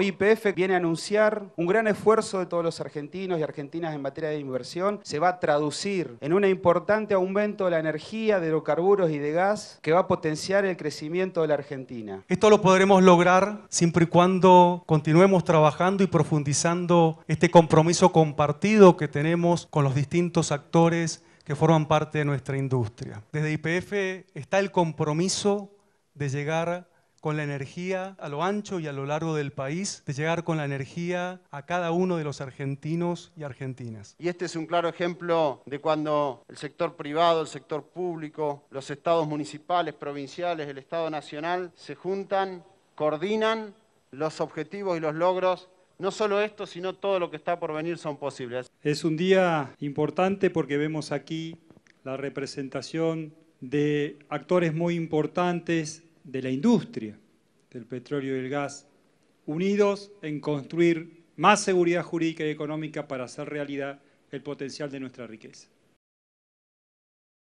Hoy IPF viene a anunciar un gran esfuerzo de todos los argentinos y argentinas en materia de inversión. Se va a traducir en un importante aumento de la energía, de hidrocarburos y de gas que va a potenciar el crecimiento de la Argentina. Esto lo podremos lograr siempre y cuando continuemos trabajando y profundizando este compromiso compartido que tenemos con los distintos actores que forman parte de nuestra industria. Desde IPF está el compromiso de llegar con la energía a lo ancho y a lo largo del país, de llegar con la energía a cada uno de los argentinos y argentinas. Y este es un claro ejemplo de cuando el sector privado, el sector público, los estados municipales, provinciales, el Estado Nacional se juntan, coordinan los objetivos y los logros no solo esto, sino todo lo que está por venir son posibles. Es un día importante porque vemos aquí la representación de actores muy importantes de la industria del petróleo y del gas, unidos en construir más seguridad jurídica y económica para hacer realidad el potencial de nuestra riqueza.